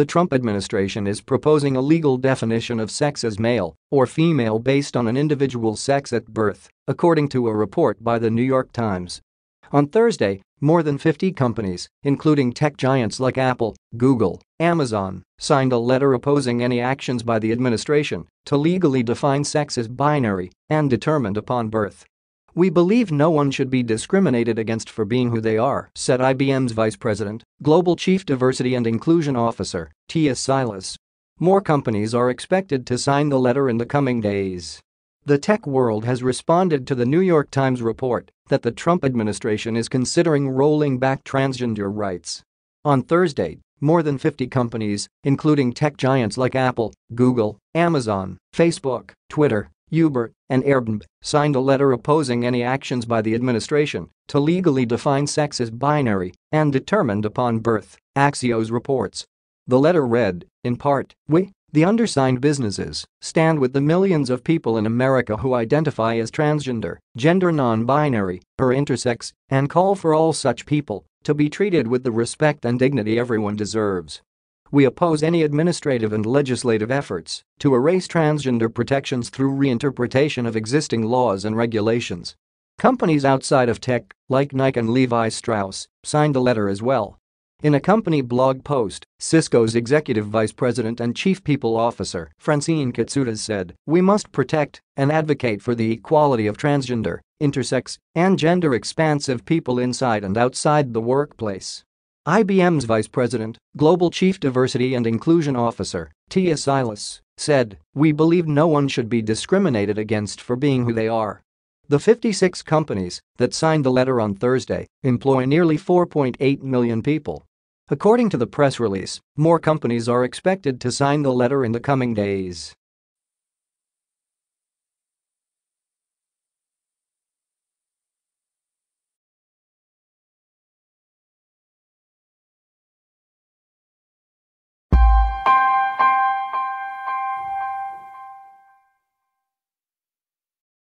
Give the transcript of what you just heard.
The Trump administration is proposing a legal definition of sex as male or female based on an individual's sex at birth, according to a report by the New York Times. On Thursday, more than 50 companies, including tech giants like Apple, Google, Amazon, signed a letter opposing any actions by the administration to legally define sex as binary and determined upon birth. We believe no one should be discriminated against for being who they are, said IBM's Vice President, Global Chief Diversity and Inclusion Officer, Tia Silas. More companies are expected to sign the letter in the coming days. The tech world has responded to the New York Times report that the Trump administration is considering rolling back transgender rights. On Thursday, more than 50 companies, including tech giants like Apple, Google, Amazon, Facebook, Twitter, Uber, and Airbnb signed a letter opposing any actions by the administration to legally define sex as binary and determined upon birth, Axios reports. The letter read, in part, We, the undersigned businesses, stand with the millions of people in America who identify as transgender, gender non binary, or intersex, and call for all such people to be treated with the respect and dignity everyone deserves. We oppose any administrative and legislative efforts to erase transgender protections through reinterpretation of existing laws and regulations. Companies outside of tech, like Nike and Levi Strauss, signed the letter as well. In a company blog post, Cisco's executive vice president and chief people officer, Francine Katsuda, said, We must protect and advocate for the equality of transgender, intersex, and gender expansive people inside and outside the workplace. IBM's Vice President, Global Chief Diversity and Inclusion Officer, Tia Silas, said, We believe no one should be discriminated against for being who they are. The 56 companies that signed the letter on Thursday employ nearly 4.8 million people. According to the press release, more companies are expected to sign the letter in the coming days.